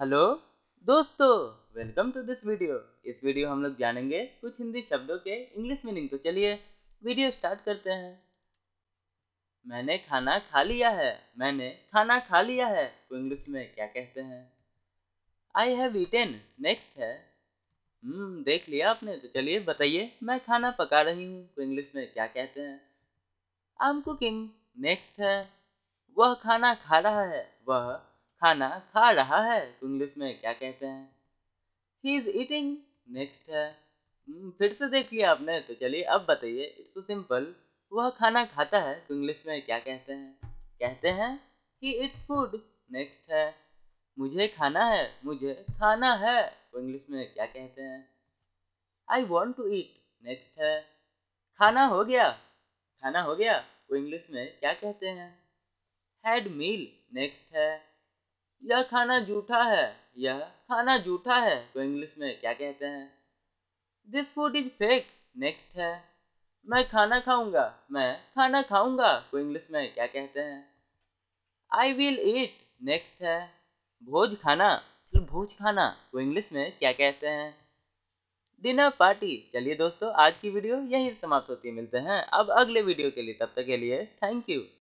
hello दोस्तों welcome to this video इस video हम लोग जानेंगे कुछ हिंदी शब्दों के इंग्लिश मीनिंग तो चलिए वीडियो स्टार्ट करते हैं मैंने खाना खा लिया है मैंने खाना खा लिया है तो इंग्लिश में क्या कहते हैं आई हैव ईटन नेक्स्ट है हम्म देख लिया आपने तो चलिए बताइए मैं खाना पका रही हूँ तो इंग्लिश में क्या कहते हैं आई एम कुकिंग नेक्स्ट है वह खाना खा रहा है वह खाना खा रहा है इंग्लिश में क्या कहते हैं ही इज ईटिंग नेक्स्ट है हम्म, फिर से देख लिया आपने तो चलिए अब बताइए इट्स सो सिंपल वह खाना खाता है तो इंग्लिश में क्या कहते हैं कहते हैं ही इट्स फूड नेक्स्ट है मुझे खाना है मुझे खाना है तो इंग्लिश में क्या कहते हैं I want to eat next है खाना हो गया खाना हो गया वो तो इंग्लिश में क्या कहते हैं हैड मील नेक्स्ट है यह खाना जूठा है यह खाना जूठा है तो इंग्लिश में क्या कहते हैं this food is fake next है मैं खाना खाऊंगा मैं खाना खाऊंगा तो इंग्लिश में क्या कहते हैं आई विल ईट नेक्स्ट है भोज खाना चलो भोज खाना तो इंग्लिश में क्या कहते हैं डिनर पार्टी चलिए दोस्तों आज की वीडियो यहीं समाप्त होती है मिलते हैं अब अगले वीडियो के लिए तब तक के लिए थैंक यू